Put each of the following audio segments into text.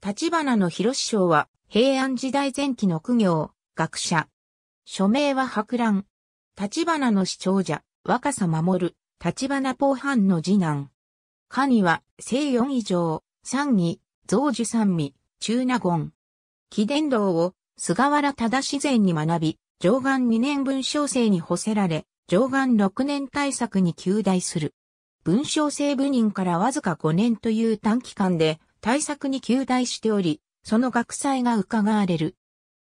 立花の広師匠は、平安時代前期の苦行、学者。署名は博覧。立花の市長者、若さ守る、立花ハンの次男。下には、正四以上、三義、増樹三味、中納言。貴伝道を、菅原忠自然に学び、上岸二年文章生に補せられ、上岸六年対策に旧大する。文章生部任からわずか五年という短期間で、対策に求大しており、その学祭が伺われる。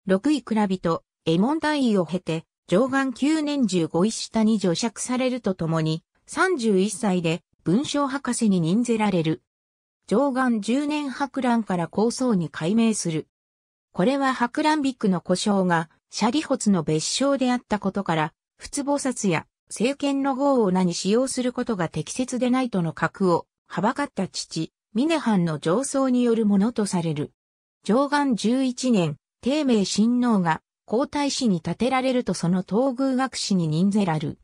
六位倉人、エモン大尉を経て、上岸9年15位下に除釈されるとともに、31歳で文章博士に任ぜられる。上岸10年博覧から構想に改名する。これは博覧ビッグの故障が、シャリホツの別称であったことから、仏菩薩や政権の号を名に使用することが適切でないとの格を、はばかった父、ミネハンの上層によるものとされる。上岸11年、帝明親王が皇太子に建てられるとその東宮学士に任ぜらる。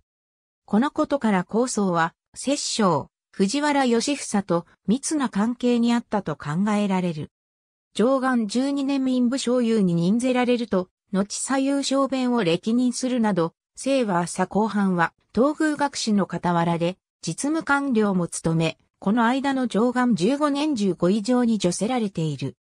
このことから構想は、摂政、藤原義房と密な関係にあったと考えられる。上岸12年民部省有に任ぜられると、後左右小弁を歴任するなど、清和朝後半は東宮学士の傍らで実務官僚も務め、この間の上岸15年15以上に除せられている。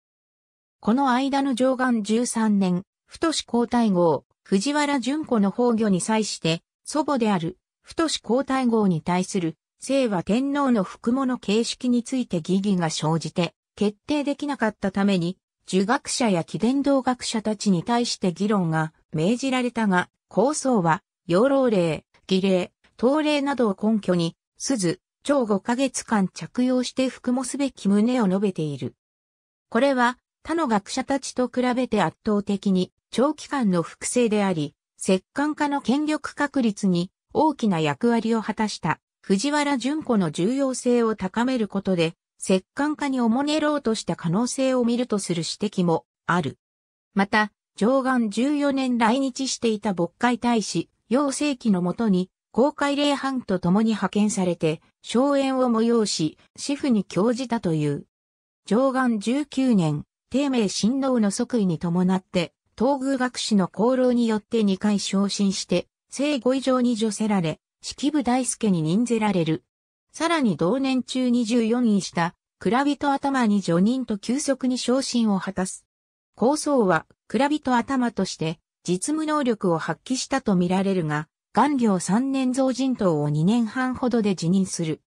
この間の上岸13年、太子皇太后、藤原淳子の崩御に際して、祖母である、太子皇太后に対する、聖和天皇の服物形式について疑義が生じて、決定できなかったために、儒学者や貴伝道学者たちに対して議論が命じられたが、構想は、養老令、儀礼、東令などを根拠に、鈴、超5ヶ月間着用して服もすべき旨を述べている。これは他の学者たちと比べて圧倒的に長期間の複製であり、石棺化の権力確立に大きな役割を果たした藤原淳子の重要性を高めることで、石棺化におもねろうとした可能性を見るとする指摘もある。また、上岸14年来日していた牧海大使、楊世期のもとに公開礼班と共に派遣されて、荘園を催し、シフに興じたという。上岸19年、帝名親王の即位に伴って、東宮学士の功労によって2回昇進して、生後以上に除せられ、式部大輔に任ぜられる。さらに同年中24位した、蔵人頭に助任と急速に昇進を果たす。構想は、蔵人頭として、実務能力を発揮したとみられるが、元領3年増人党を2年半ほどで辞任する。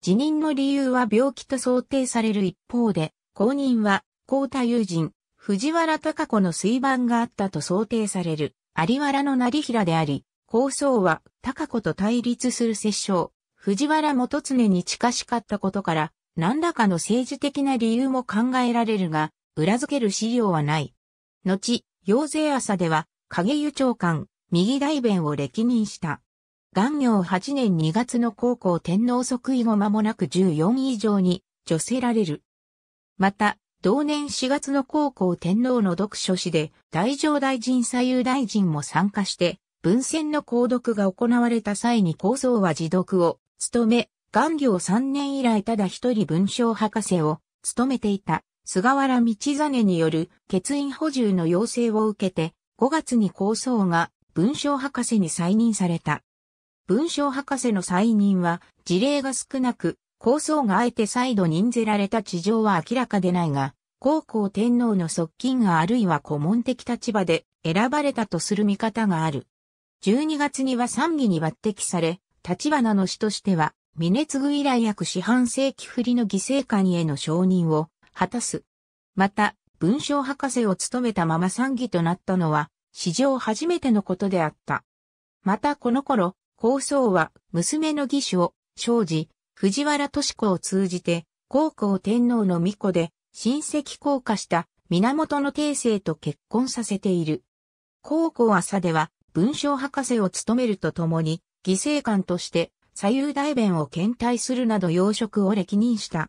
辞任の理由は病気と想定される一方で、後任は、高田友人、藤原隆子の水盤があったと想定される、有原の成平であり、構想は、隆子と対立する摂政、藤原元常に近しかったことから、何らかの政治的な理由も考えられるが、裏付ける資料はない。後、陽勢朝では、影湯長官、右大弁を歴任した。元業8年2月の高校天皇即位後間もなく14以上に除せられる。また、同年4月の高校天皇の読書誌で、大乗大臣左右大臣も参加して、文献の購読が行われた際に構想は自読を務め、元業3年以来ただ一人文章博士を務めていた菅原道真による欠員補充の要請を受けて5月に構想が文章博士に再任された。文章博士の再任は事例が少なく、構想があえて再度任ぜられた地上は明らかでないが、高校天皇の側近があるいは古文的立場で選ばれたとする見方がある。12月には参議に抜擢され、立花の死としては、峰具以来約四半世紀振りの犠牲官への承認を果たす。また、文章博士を務めたまま参議となったのは、史上初めてのことであった。またこの頃、高僧は娘の義手を生じ、藤原敏子を通じて、高校天皇の御子で、親戚降下した源の帝政と結婚させている。高校朝では文章博士を務めるとともに、犠牲官として、左右大弁を検体するなど要職を歴任した。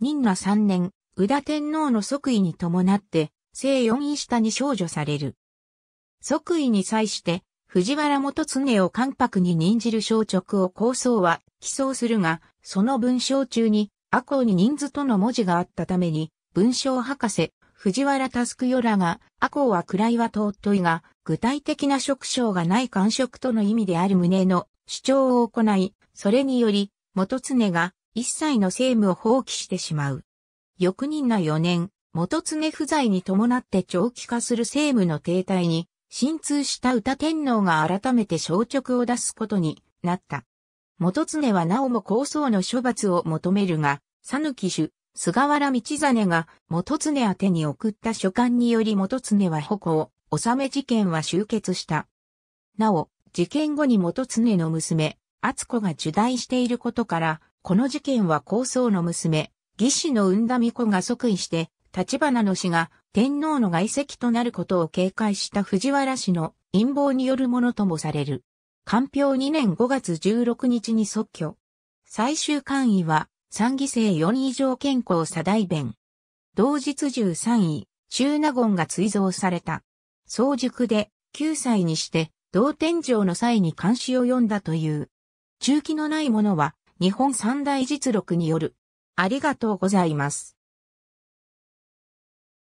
任那3年、宇田天皇の即位に伴って、正四位下に少女される。即位に際して、藤原元常を関白に任じる小直を構想は起草するが、その文章中に、阿公に人数との文字があったために、文章博士、藤原タスクよらが、阿公は位は尊いが、具体的な職章がない官職との意味である旨の主張を行い、それにより、元常が一切の政務を放棄してしまう。翌任な4年、元常不在に伴って長期化する政務の停滞に、心通した歌天皇が改めて消直を出すことになった。元常はなおも高僧の処罰を求めるが、讃き主、菅原道真が元常宛に送った書簡により元常は矛を納め事件は終結した。なお、事件後に元常の娘、厚子が受胎していることから、この事件は高僧の娘、義士の生んだ巫女が即位して、立花の死が天皇の外籍となることを警戒した藤原氏の陰謀によるものともされる。官票2年5月16日に即挙。最終官位は、三議制4以上健康左大弁。同日13位、中納言が追贈された。早熟で、9歳にして、同天井の際に監視を読んだという。中期のないものは、日本三大実録による。ありがとうございます。